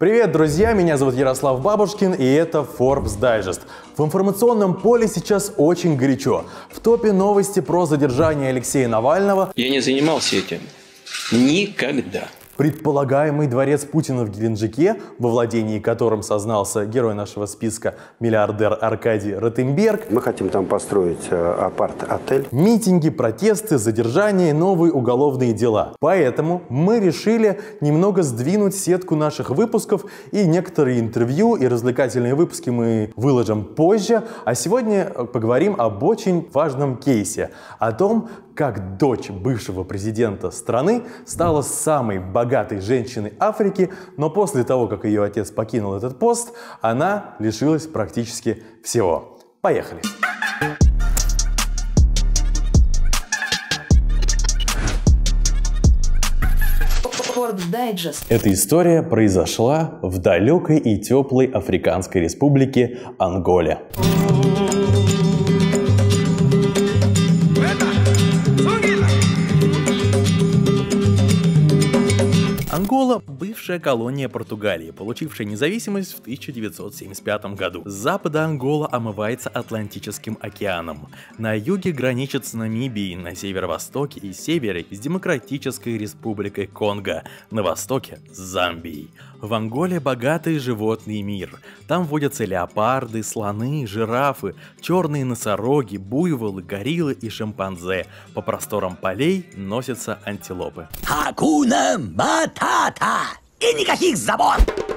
Привет, друзья! Меня зовут Ярослав Бабушкин и это Forbes Digest. В информационном поле сейчас очень горячо. В топе новости про задержание Алексея Навального. Я не занимался этим. Никогда. Предполагаемый дворец Путина в Геленджике, во владении которым сознался герой нашего списка миллиардер Аркадий Ротенберг. Мы хотим там построить э, апарт-отель. Митинги, протесты, задержания и новые уголовные дела. Поэтому мы решили немного сдвинуть сетку наших выпусков и некоторые интервью и развлекательные выпуски мы выложим позже. А сегодня э, поговорим об очень важном кейсе. О том, как дочь бывшего президента страны стала самой богатой женщиной Африки, но после того, как ее отец покинул этот пост, она лишилась практически всего. Поехали! Эта история произошла в далекой и теплой африканской республике Анголе. Ангола – бывшая колония Португалии, получившая независимость в 1975 году. С запада Ангола омывается Атлантическим океаном. На юге граничит с Намибией, на северо-востоке и севере с Демократической Республикой Конго, на востоке – с Замбией. В Анголе богатый животный мир. Там водятся леопарды, слоны, жирафы, черные носороги, буйволы, гориллы и шимпанзе. По просторам полей носятся антилопы. Хакуна Мата! свобода и никаких забот!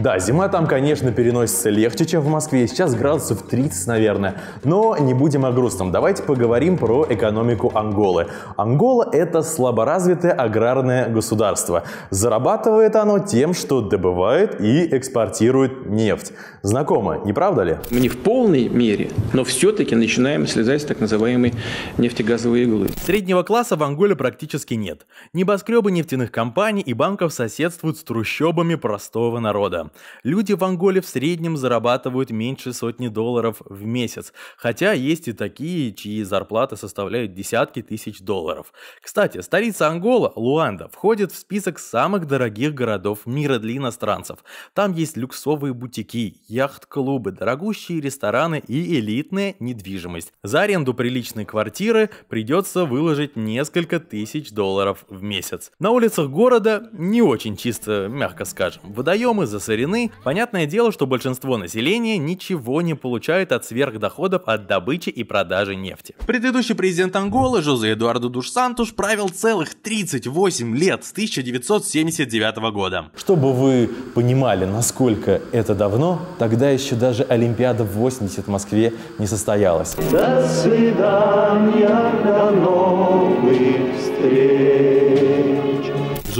Да, зима там, конечно, переносится легче, чем в Москве, сейчас градусов 30, наверное. Но не будем о грустном, давайте поговорим про экономику Анголы. Ангола – это слаборазвитое аграрное государство. Зарабатывает оно тем, что добывает и экспортирует нефть. Знакомо, не правда ли? Мы не в полной мере, но все-таки начинаем слезать с так называемой нефтегазовой иглы. Среднего класса в Анголе практически нет. Небоскребы нефтяных компаний и банков соседствуют с трущобами простого народа. Люди в Анголе в среднем зарабатывают меньше сотни долларов в месяц, хотя есть и такие, чьи зарплаты составляют десятки тысяч долларов. Кстати, столица Ангола, Луанда, входит в список самых дорогих городов мира для иностранцев. Там есть люксовые бутики, яхт-клубы, дорогущие рестораны и элитная недвижимость. За аренду приличной квартиры придется выложить несколько тысяч долларов в месяц. На улицах города не очень чисто, мягко скажем. Водоемы засорены старины, понятное дело, что большинство населения ничего не получает от сверхдоходов от добычи и продажи нефти. Предыдущий президент Анголы Жозе Эдуардо Душ Сантуш правил целых 38 лет с 1979 года. Чтобы вы понимали, насколько это давно, тогда еще даже Олимпиада 80 в Москве не состоялась. До свидания, до новых встреч.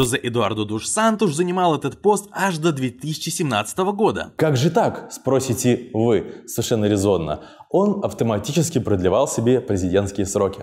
Жозе Эдуардо Душ Сантуш занимал этот пост аж до 2017 года. Как же так, спросите вы, совершенно резонно. Он автоматически продлевал себе президентские сроки.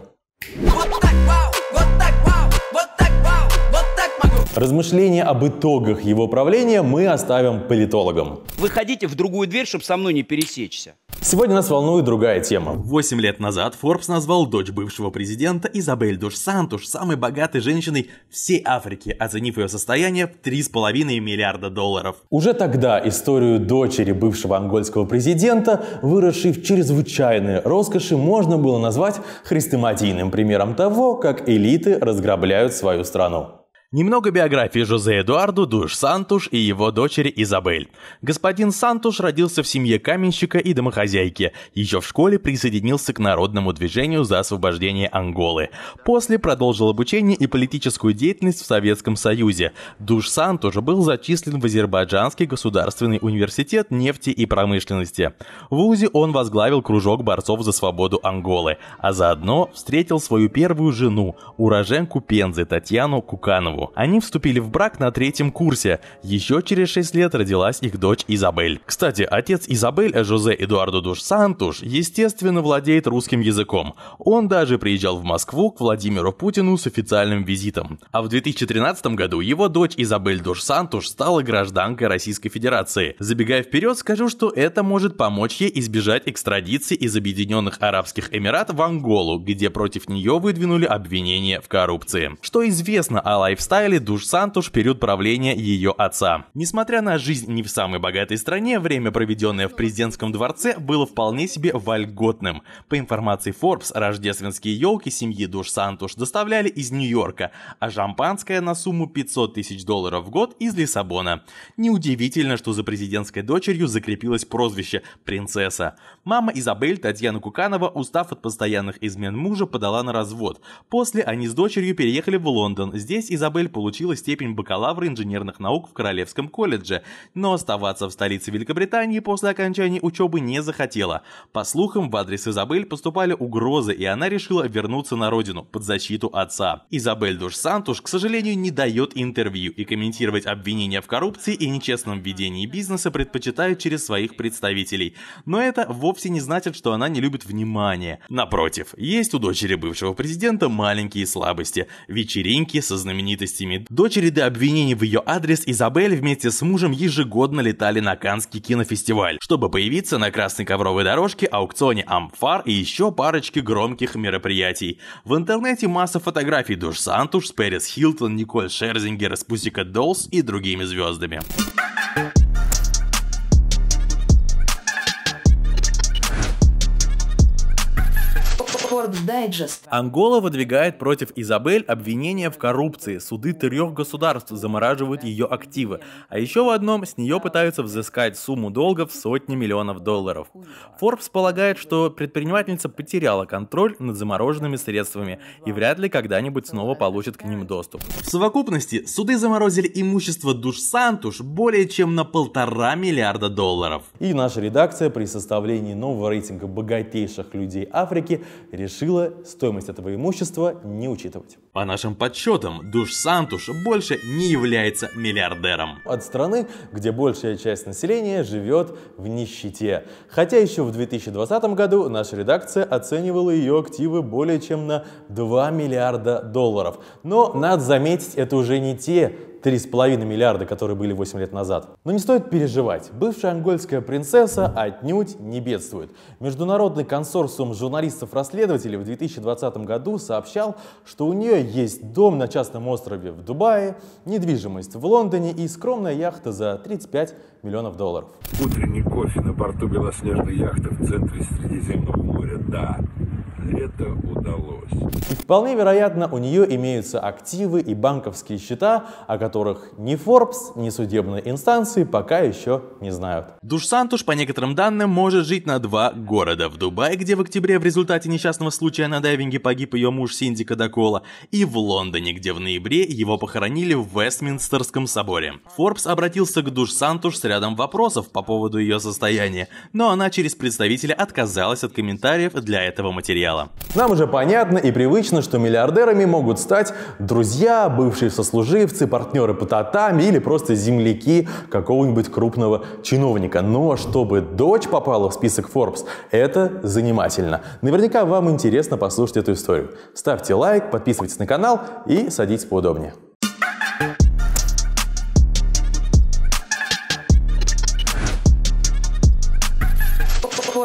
Размышления об итогах его правления мы оставим политологам. Выходите в другую дверь, чтобы со мной не пересечься. Сегодня нас волнует другая тема. Восемь лет назад Forbes назвал дочь бывшего президента Изабель Душ Сантуш самой богатой женщиной всей Африки, оценив ее состояние в 3,5 миллиарда долларов. Уже тогда историю дочери бывшего ангольского президента, выросшей в чрезвычайной роскоши, можно было назвать хрестоматийным примером того, как элиты разграбляют свою страну. Немного биографии Жозе Эдуарду Душ Сантуш и его дочери Изабель. Господин Сантуш родился в семье каменщика и домохозяйки. Еще в школе присоединился к народному движению за освобождение Анголы. После продолжил обучение и политическую деятельность в Советском Союзе. Душ Сантуш был зачислен в Азербайджанский государственный университет нефти и промышленности. В УЗИ он возглавил кружок борцов за свободу Анголы, а заодно встретил свою первую жену, уроженку Пензы Татьяну Куканову. Романову. Они вступили в брак на третьем курсе. Еще через 6 лет родилась их дочь Изабель. Кстати, отец Изабель, Жозе Эдуардо Душ Сантуш, естественно, владеет русским языком. Он даже приезжал в Москву к Владимиру Путину с официальным визитом. А в 2013 году его дочь Изабель Душ Сантуш стала гражданкой Российской Федерации. Забегая вперед, скажу, что это может помочь ей избежать экстрадиции из Объединенных Арабских Эмиратов в Анголу, где против нее выдвинули обвинения в коррупции. Что известно о лайфстайле составили Душ Сантуш в период правления ее отца. Несмотря на жизнь не в самой богатой стране, время, проведенное в президентском дворце, было вполне себе вольготным. По информации Forbes, рождественские елки семьи Душ Сантуш доставляли из Нью-Йорка, а шампанское на сумму 500 тысяч долларов в год из Лиссабона. Неудивительно, что за президентской дочерью закрепилось прозвище «принцесса». Мама Изабель Татьяна Куканова, устав от постоянных измен мужа, подала на развод. После они с дочерью переехали в Лондон. Здесь Изабель Изабель получила степень бакалавра инженерных наук в Королевском колледже, но оставаться в столице Великобритании после окончания учебы не захотела. По слухам, в адрес Изабель поступали угрозы, и она решила вернуться на родину, под защиту отца. Изабель Душ Сантуш, к сожалению, не дает интервью, и комментировать обвинения в коррупции и нечестном ведении бизнеса предпочитают через своих представителей. Но это вовсе не значит, что она не любит внимания. Напротив, есть у дочери бывшего президента маленькие слабости. Вечеринки со знаменитостью знаменитостями. До череды обвинений в ее адрес Изабель вместе с мужем ежегодно летали на Каннский кинофестиваль, чтобы появиться на красной ковровой дорожке, аукционе «Амфар» и еще парочке громких мероприятий. В интернете масса фотографий Душ Сантуш, Перес Хилтон, Николь Шерзингер, Спусика Долс и другими звездами. Sports Digest. Ангола выдвигает против Изабель обвинения в коррупции. Суды трех государств замораживают ее активы. А еще в одном с нее пытаются взыскать сумму долга в сотни миллионов долларов. Forbes полагает, что предпринимательница потеряла контроль над замороженными средствами и вряд ли когда-нибудь снова получит к ним доступ. В совокупности суды заморозили имущество Душ Сантуш более чем на полтора миллиарда долларов. И наша редакция при составлении нового рейтинга богатейших людей Африки решила решила стоимость этого имущества не учитывать. По нашим подсчетам, Душ Сантуш больше не является миллиардером. От страны, где большая часть населения живет в нищете. Хотя еще в 2020 году наша редакция оценивала ее активы более чем на 2 миллиарда долларов. Но надо заметить, это уже не те 3,5 миллиарда, которые были 8 лет назад. Но не стоит переживать, бывшая ангольская принцесса отнюдь не бедствует. Международный консорциум журналистов-расследователей в 2020 году сообщал, что у нее есть дом на частном острове в Дубае, недвижимость в Лондоне и скромная яхта за 35 миллионов долларов. Утренний кофе на борту белоснежной яхты в центре Средиземного моря, да, это удалось. И вполне вероятно, у нее имеются активы и банковские счета, о которых ни Forbes, ни судебные инстанции пока еще не знают. Душ Сантуш, по некоторым данным, может жить на два города. В Дубае, где в октябре в результате несчастного случая на дайвинге погиб ее муж Синди Кадакола, и в Лондоне, где в ноябре его похоронили в Вестминстерском соборе. Forbes обратился к Душ Сантуш с рядом вопросов по поводу ее состояния, но она через представителя отказалась от комментариев для этого материала дело. Нам уже понятно и привычно, что миллиардерами могут стать друзья, бывшие сослуживцы, партнеры по татами или просто земляки какого-нибудь крупного чиновника. Но чтобы дочь попала в список Forbes, это занимательно. Наверняка вам интересно послушать эту историю. Ставьте лайк, подписывайтесь на канал и садитесь поудобнее.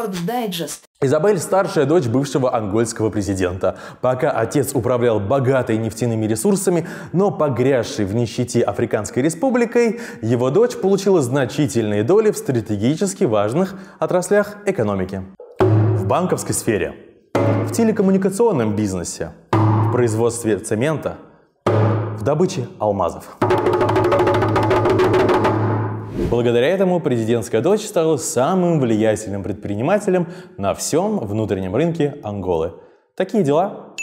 World Digest. Изабель – старшая дочь бывшего ангольского президента. Пока отец управлял богатой нефтяными ресурсами, но погрязшей в нищете Африканской республикой, его дочь получила значительные доли в стратегически важных отраслях экономики. В банковской сфере, в телекоммуникационном бизнесе, в производстве цемента, в добыче алмазов. Благодаря этому президентская дочь стала самым влиятельным предпринимателем на всем внутреннем рынке Анголы. Такие дела.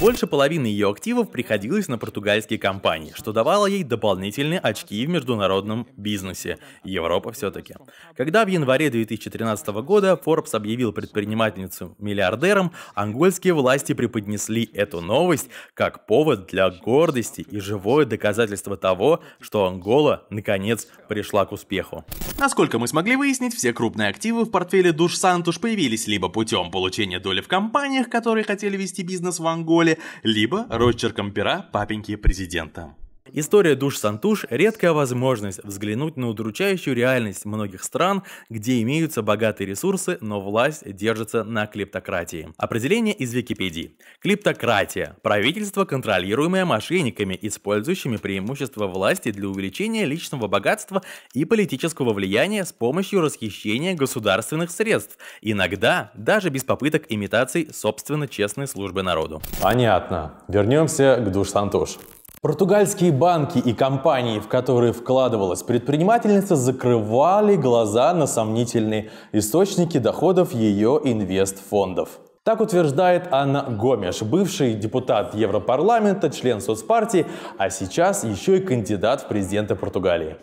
Больше половины ее активов приходилось на португальские компании, что давало ей дополнительные очки в международном бизнесе. Европа все-таки. Когда в январе 2013 года Forbes объявил предпринимательницу миллиардером, ангольские власти преподнесли эту новость как повод для гордости и живое доказательство того, что Ангола наконец пришла к успеху. Насколько мы смогли выяснить, все крупные активы в портфеле Душ Сантуш появились либо путем получения доли в компаниях, которые хотели вести бизнес в Анголе, школе, либо росчерком пера папеньки президента. История душ-сантуш – редкая возможность взглянуть на удручающую реальность многих стран, где имеются богатые ресурсы, но власть держится на клептократии. Определение из Википедии. Клептократия – правительство, контролируемое мошенниками, использующими преимущество власти для увеличения личного богатства и политического влияния с помощью расхищения государственных средств, иногда даже без попыток имитации собственно честной службы народу. Понятно. Вернемся к душ-сантуш. Португальские банки и компании, в которые вкладывалась предпринимательница, закрывали глаза на сомнительные источники доходов ее инвестфондов. Так утверждает Анна Гомеш, бывший депутат Европарламента, член соцпартии, а сейчас еще и кандидат в президенты Португалии.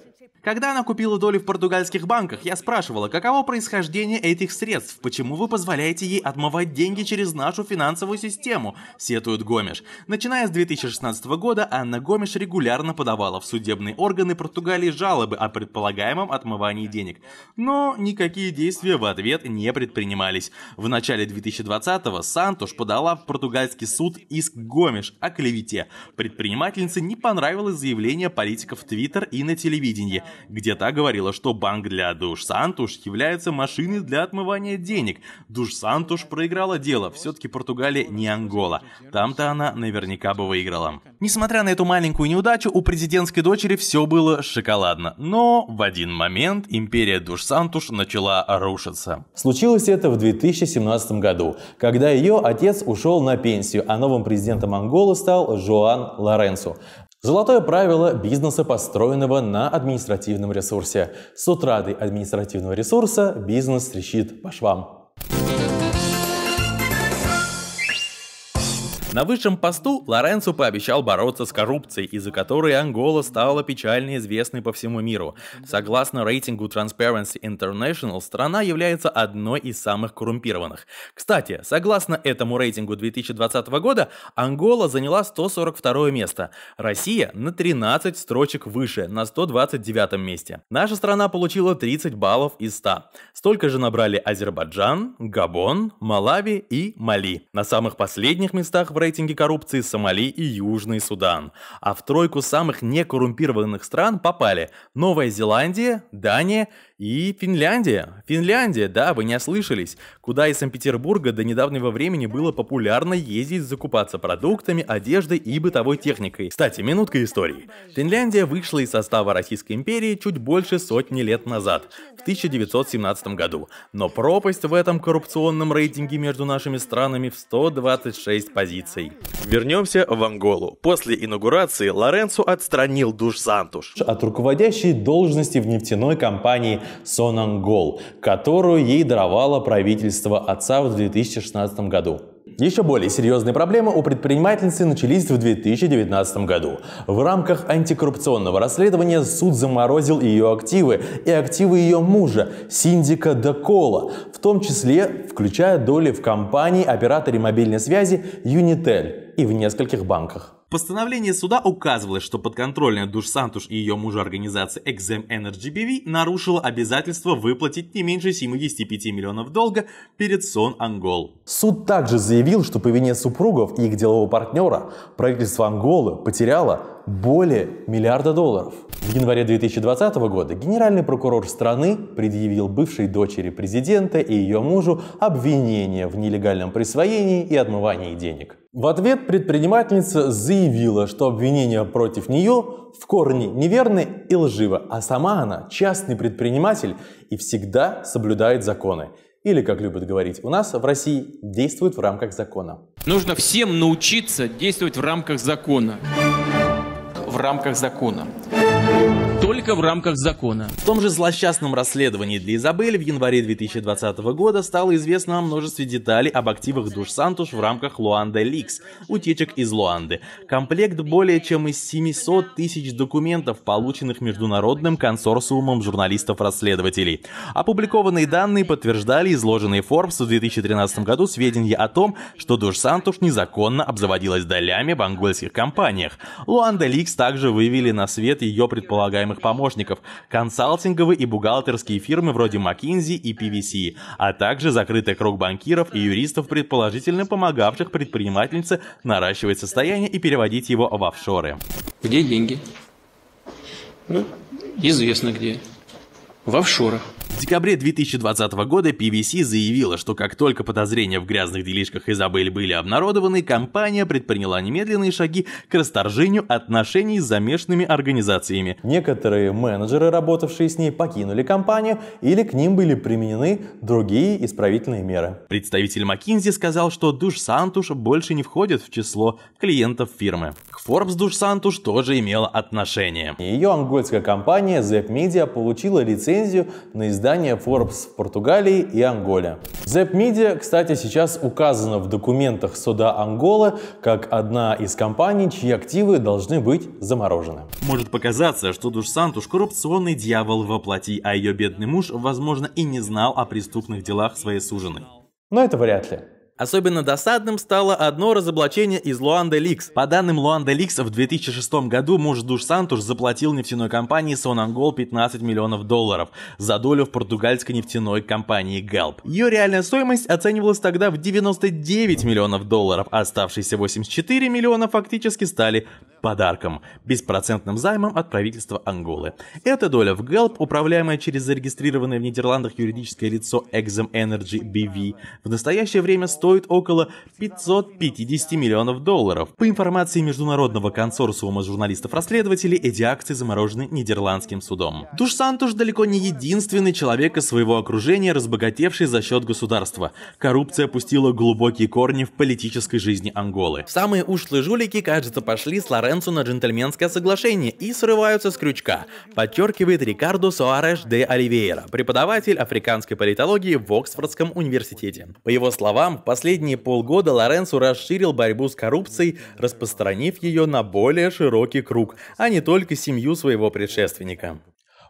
Когда она купила доли в португальских банках, я спрашивала, каково происхождение этих средств, почему вы позволяете ей отмывать деньги через нашу финансовую систему, сетует Гомеш. Начиная с 2016 года, Анна Гомеш регулярно подавала в судебные органы Португалии жалобы о предполагаемом отмывании денег. Но никакие действия в ответ не предпринимались. В начале 2020-го Сантуш подала в португальский суд иск Гомеш о клевете. Предпринимательнице не понравилось заявление политиков в Твиттер и на телевидении где та говорила, что банк для душ Сантуш является машиной для отмывания денег. Душ Сантуш проиграла дело, все-таки Португалия не Ангола. Там-то она наверняка бы выиграла. Несмотря на эту маленькую неудачу, у президентской дочери все было шоколадно. Но в один момент империя душ Сантуш начала рушиться. Случилось это в 2017 году, когда ее отец ушел на пенсию, а новым президентом Анголы стал Жоан Лоренсо. Золотое правило бизнеса, построенного на административном ресурсе. С утратой административного ресурса бизнес трещит по швам. На высшем посту Лоренцо пообещал бороться с коррупцией, из-за которой Ангола стала печально известной по всему миру. Согласно рейтингу Transparency International, страна является одной из самых коррумпированных. Кстати, согласно этому рейтингу 2020 года, Ангола заняла 142 место, Россия на 13 строчек выше, на 129 месте. Наша страна получила 30 баллов из 100. Столько же набрали Азербайджан, Габон, Малави и Мали. На самых последних местах в рейтинге коррупции Сомали и Южный Судан. А в тройку самых некоррумпированных стран попали Новая Зеландия, Дания и Финляндия. Финляндия, да, вы не ослышались. Куда из Санкт-Петербурга до недавнего времени было популярно ездить закупаться продуктами, одеждой и бытовой техникой. Кстати, минутка истории. Финляндия вышла из состава Российской империи чуть больше сотни лет назад, в 1917 году. Но пропасть в этом коррупционном рейтинге между нашими странами в 126 позиций. Вернемся в Анголу. После инаугурации Лоренцо отстранил Душ Сантуш от руководящей должности в нефтяной компании Сонангол, которую ей даровало правительство отца в 2016 году. Еще более серьезные проблемы у предпринимательницы начались в 2019 году. В рамках антикоррупционного расследования суд заморозил ее активы и активы ее мужа, синдика Докола, в том числе включая доли в компании операторе мобильной связи Unitel и в нескольких банках постановлении суда указывалось, что подконтрольная Душ Сантуш и ее мужа организации Exam Energy BV нарушила обязательство выплатить не меньше 75 миллионов долга перед Сон Ангол. Суд также заявил, что по вине супругов и их делового партнера правительство Анголы потеряло более миллиарда долларов. В январе 2020 года генеральный прокурор страны предъявил бывшей дочери президента и ее мужу обвинение в нелегальном присвоении и отмывании денег. В ответ предпринимательница заявила, что обвинения против нее в корне неверны и лживы, а сама она частный предприниматель и всегда соблюдает законы или, как любят говорить у нас в России, действует в рамках закона. Нужно всем научиться действовать в рамках закона в рамках закона только в рамках закона. В том же злосчастном расследовании для Изабель в январе 2020 года стало известно о множестве деталей об активах Душ Сантуш в рамках Луанда Ликс, утечек из Луанды. Комплект более чем из 700 тысяч документов, полученных Международным консорциумом журналистов-расследователей. Опубликованные данные подтверждали изложенные Forbes в 2013 году сведения о том, что Душ Сантуш незаконно обзаводилась долями в ангольских компаниях. Луанда Ликс также вывели на свет ее предполагаемых рекламных помощников, консалтинговые и бухгалтерские фирмы вроде McKinsey и PVC, а также закрытый круг банкиров и юристов, предположительно помогавших предпринимательнице наращивать состояние и переводить его в офшоры. Где деньги? Ну, известно где. В офшорах. В декабре 2020 года PVC заявила, что как только подозрения в грязных делишках Изабель были обнародованы, компания предприняла немедленные шаги к расторжению отношений с замешанными организациями. Некоторые менеджеры, работавшие с ней, покинули компанию или к ним были применены другие исправительные меры. Представитель McKinsey сказал, что Душ Сантуш больше не входит в число клиентов фирмы. К Forbes Душ Сантуш тоже имела отношение. Ее ангольская компания Zep Media получила лицензию на издания Forbes в Португалии и Анголе. ZEP Media, кстати, сейчас указана в документах суда Анголы как одна из компаний, чьи активы должны быть заморожены. Может показаться, что Душ Сантуш коррупционный дьявол во плоти, а ее бедный муж, возможно, и не знал о преступных делах своей суженой. Но это вряд ли. Особенно досадным стало одно разоблачение из Луанда Ликс. По данным Луанда Ликс, в 2006 году муж Душ Сантуш заплатил нефтяной компании Сонангол 15 миллионов долларов за долю в португальской нефтяной компании Галп. Ее реальная стоимость оценивалась тогда в 99 миллионов долларов, а оставшиеся 84 миллиона фактически стали подарком, беспроцентным займом от правительства Анголы. Эта доля в Галп, управляемая через зарегистрированное в Нидерландах юридическое лицо Exim Energy BV, в настоящее время стоит стоит около 550 миллионов долларов. По информации Международного консорциума журналистов-расследователей, эти акции заморожены нидерландским судом. Душ Сантуш далеко не единственный человек из своего окружения, разбогатевший за счет государства. Коррупция пустила глубокие корни в политической жизни Анголы. Самые ушлые жулики, кажется, пошли с Лоренцо на джентльменское соглашение и срываются с крючка, подчеркивает Рикардо Соареш де Оливейра, преподаватель африканской политологии в Оксфордском университете. По его словам, последние полгода Лоренцо расширил борьбу с коррупцией, распространив ее на более широкий круг, а не только семью своего предшественника.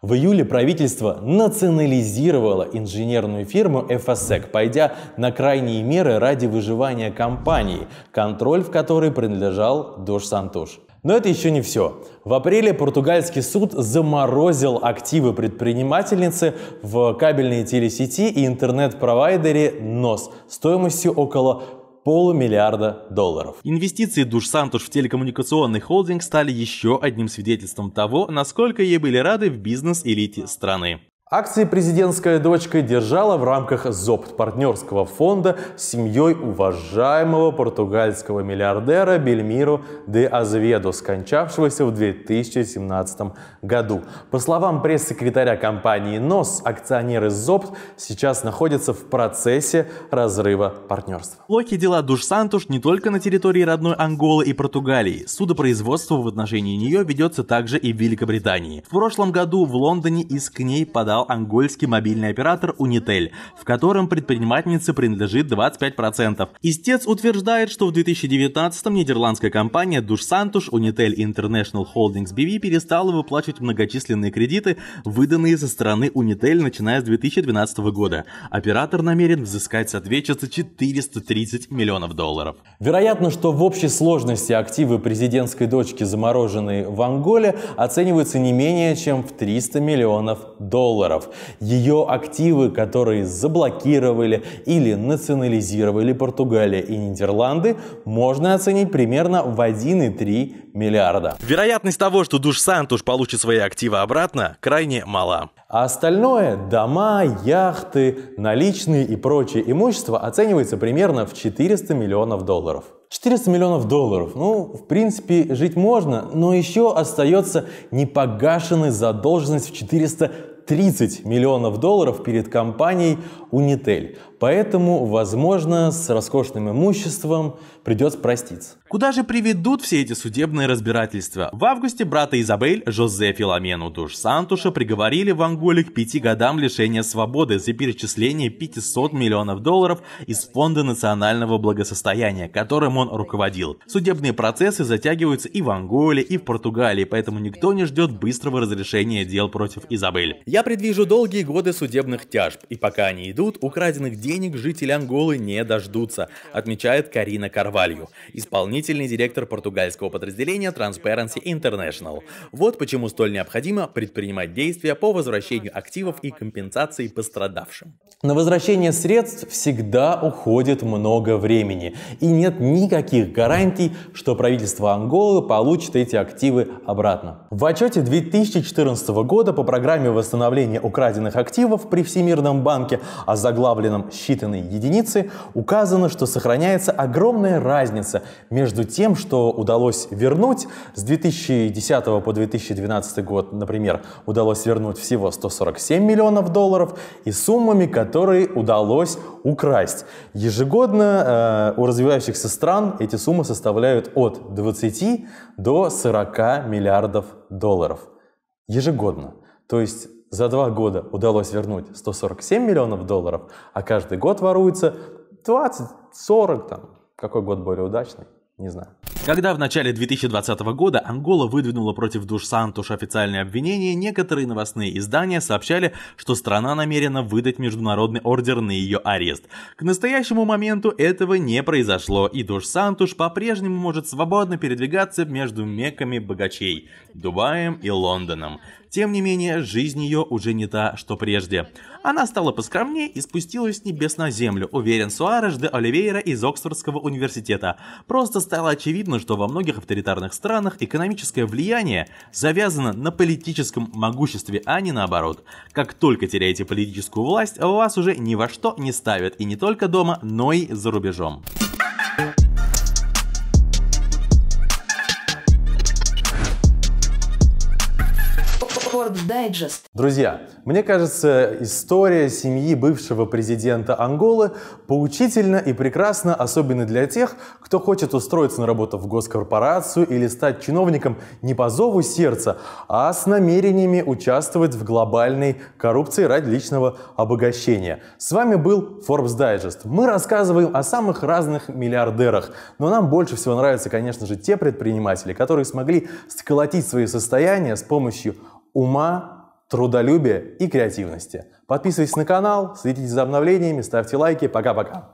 В июле правительство национализировало инженерную фирму FSEC, пойдя на крайние меры ради выживания компании, контроль в которой принадлежал Дош Сантош. Но это еще не все. В апреле португальский суд заморозил активы предпринимательницы в кабельной телесети и интернет-провайдере НОС стоимостью около полумиллиарда долларов. Инвестиции Душ Сантуш в телекоммуникационный холдинг стали еще одним свидетельством того, насколько ей были рады в бизнес-элите страны. Акции президентская дочка держала в рамках ЗОПТ партнерского фонда с семьей уважаемого португальского миллиардера Бельмиру де Азведо, скончавшегося в 2017 году. По словам пресс-секретаря компании НОС, акционеры ЗОПТ сейчас находятся в процессе разрыва партнерства. Плохи дела Душ Сантуш не только на территории родной Анголы и Португалии. Судопроизводство в отношении нее ведется также и в Великобритании. В прошлом году в Лондоне иск к ней подал подписал ангольский мобильный оператор Unitel, в котором предпринимательнице принадлежит 25%. Истец утверждает, что в 2019-м нидерландская компания Душ Unitel International Holdings BV перестала выплачивать многочисленные кредиты, выданные со стороны Unitel начиная с 2012 года. Оператор намерен взыскать с ответчицы 430 миллионов долларов. Вероятно, что в общей сложности активы президентской дочки, замороженные в Анголе, оцениваются не менее чем в 300 миллионов долларов долларов. Ее активы, которые заблокировали или национализировали Португалия и Нидерланды, можно оценить примерно в 1,3 миллиарда. Вероятность того, что Душ Сантуш получит свои активы обратно, крайне мала. А остальное – дома, яхты, наличные и прочее имущество – оценивается примерно в 400 миллионов долларов. 400 миллионов долларов. Ну, в принципе, жить можно, но еще остается непогашенная задолженность в 400 30 миллионов долларов перед компанией Unitel. Поэтому, возможно, с роскошным имуществом придется проститься. Куда же приведут все эти судебные разбирательства? В августе брата Изабель, Жозе Филомену Душ Сантуша, приговорили в Анголе к пяти годам лишения свободы за перечисление 500 миллионов долларов из Фонда национального благосостояния, которым он руководил. Судебные процессы затягиваются и в Анголе, и в Португалии, поэтому никто не ждет быстрого разрешения дел против Изабель. Я предвижу долгие годы судебных тяжб, и пока они идут, украденных денег жители Анголы не дождутся, отмечает Карина Карвалью, исполнитель исполнительный директор португальского подразделения Transparency International. Вот почему столь необходимо предпринимать действия по возвращению активов и компенсации пострадавшим. На возвращение средств всегда уходит много времени, и нет никаких гарантий, что правительство Анголы получит эти активы обратно. В отчете 2014 года по программе восстановления украденных активов при Всемирном банке, озаглавленном «Считанные единицы», указано, что сохраняется огромная разница между между тем, что удалось вернуть с 2010 по 2012 год, например, удалось вернуть всего 147 миллионов долларов и суммами, которые удалось украсть. Ежегодно э, у развивающихся стран эти суммы составляют от 20 до 40 миллиардов долларов. Ежегодно. То есть за два года удалось вернуть 147 миллионов долларов, а каждый год воруется 20, 40, там, какой год более удачный не знаю. Когда в начале 2020 года Ангола выдвинула против Душ Сантуш официальные обвинения, некоторые новостные издания сообщали, что страна намерена выдать международный ордер на ее арест. К настоящему моменту этого не произошло, и Душ Сантуш по-прежнему может свободно передвигаться между меками богачей – Дубаем и Лондоном. Тем не менее, жизнь ее уже не та, что прежде. Она стала поскромнее и спустилась с небес на землю, уверен Суареш де Оливейра из Оксфордского университета. Просто стало очевидно, что во многих авторитарных странах экономическое влияние завязано на политическом могуществе, а не наоборот. Как только теряете политическую власть, вас уже ни во что не ставят, и не только дома, но и за рубежом. Thank Forbes Digest. Друзья, мне кажется, история семьи бывшего президента Анголы поучительна и прекрасна, особенно для тех, кто хочет устроиться на работу в госкорпорацию или стать чиновником не по зову сердца, а с намерениями участвовать в глобальной коррупции ради личного обогащения. С вами был Forbes Digest. Мы рассказываем о самых разных миллиардерах, но нам больше всего нравятся, конечно же, те предприниматели, которые смогли сколотить свои состояния с помощью ума, трудолюбия и креативности. Подписывайтесь на канал, следите за обновлениями, ставьте лайки. Пока-пока.